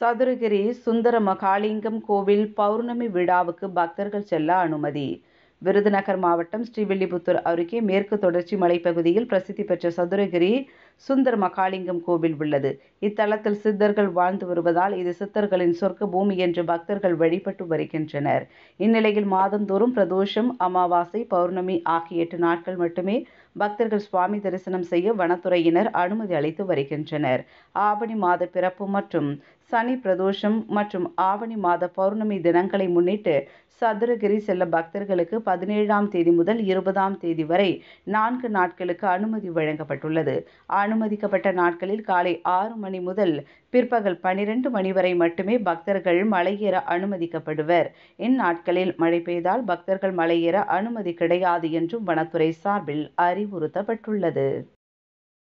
சதுரகிரி சுந்தர மகாலிங்கம் கோவில் பௌர்ணமி விழாவுக்கு பக்தர்கள் செல்ல அனுமதி விருதுநகர் மாவட்டம் ஸ்ரீவில்லிபுத்தூர் அருகே மேற்கு தொடர்ச்சி மலைப்பகுதியில் பிரசித்தி பெற்ற சதுரகிரி சுந்தர் மகாலிங்கம் கோவில் உள்ளது இத்தலத்தில் சித்தர்கள் வாழ்ந்து வருவதால் இது சித்தர்களின் சொர்க்க பூமி என்று பக்தர்கள் வழிபட்டு வருகின்றனர் இந்நிலையில் மாதந்தோறும் பிரதோஷம் அமாவாசை பௌர்ணமி ஆகிய எட்டு நாட்கள் மட்டுமே பக்தர்கள் சுவாமி தரிசனம் செய்ய வனத்துறையினர் அனுமதி அளித்து வருகின்றனர் ஆவணி மாத பிறப்பு மற்றும் சனி பிரதோஷம் மற்றும் ஆவணி மாத பௌர்ணமி தினங்களை முன்னிட்டு சதுரகிரி செல்ல பக்தர்களுக்கு பதினேழாம் தேதி முதல் இருபதாம் தேதி வரை நான்கு நாட்களுக்கு அனுமதி வழங்கப்பட்டுள்ளது அனுமதிக்கப்பட்ட நாட்களில் காலை ஆறு மணி முதல் பிற்பகல் பனிரெண்டு மணி வரை மட்டுமே பக்தர்கள் மலையேற அனுமதிக்கப்படுவர் இந்நாட்களில் மழை பெய்தால் பக்தர்கள் மலையேற அனுமதி கிடையாது என்றும் வனத்துறை சார்பில் அறிவுறுத்தப்பட்டுள்ளது